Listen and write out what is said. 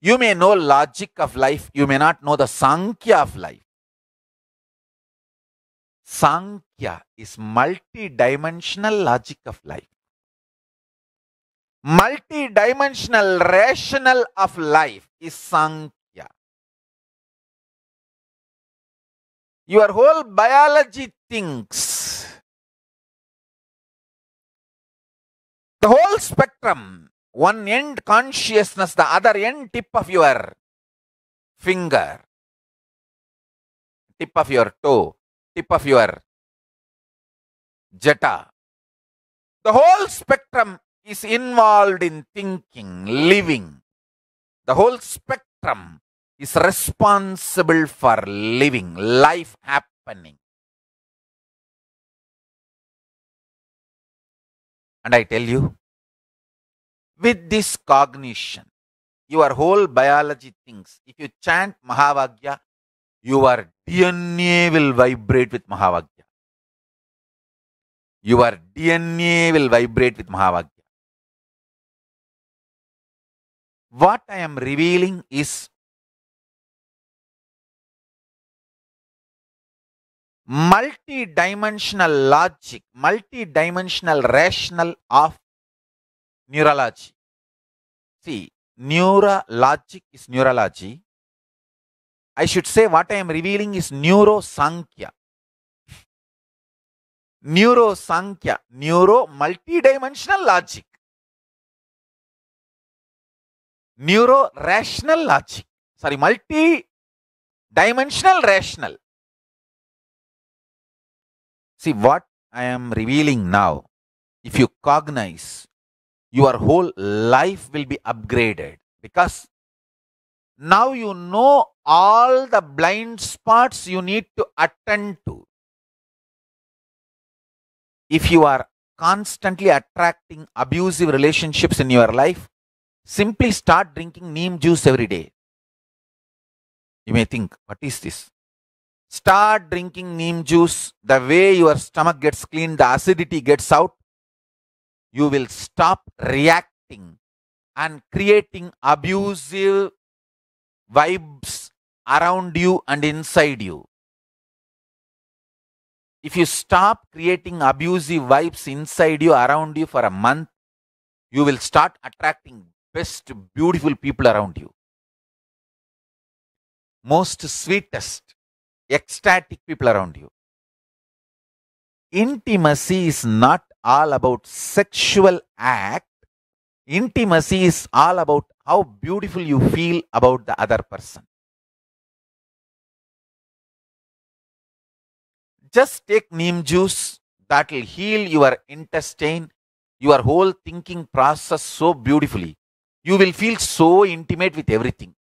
You may know logic of life, you may not know the Sankhya of life. Sankhya is multidimensional logic of life. Multidimensional rational of life is Sankhya. Your whole biology thinks. The whole spectrum one end consciousness, the other end tip of your finger, tip of your toe, tip of your jeta. The whole spectrum is involved in thinking, living. The whole spectrum is responsible for living, life happening. And I tell you, with this cognition, your whole biology thinks. If you chant Mahavagya, your DNA will vibrate with Mahavagya. Your DNA will vibrate with Mahavagya. What I am revealing is multi-dimensional logic, multi-dimensional rational of neurology. See, neurologic is neurology. I should say what I am revealing is neurosankhya. neurosankhya, neuro multidimensional logic. Neuro rational logic. Sorry, multi dimensional rational. See what I am revealing now. If you cognize your whole life will be upgraded because now you know all the blind spots you need to attend to. If you are constantly attracting abusive relationships in your life, simply start drinking neem juice every day. You may think, what is this? Start drinking neem juice. The way your stomach gets clean, the acidity gets out, you will stop reacting and creating abusive vibes around you and inside you. If you stop creating abusive vibes inside you, around you for a month, you will start attracting best, beautiful people around you. Most sweetest, ecstatic people around you. Intimacy is not all about sexual act. Intimacy is all about how beautiful you feel about the other person. Just take neem juice, that will heal your intestine, your whole thinking process so beautifully. You will feel so intimate with everything.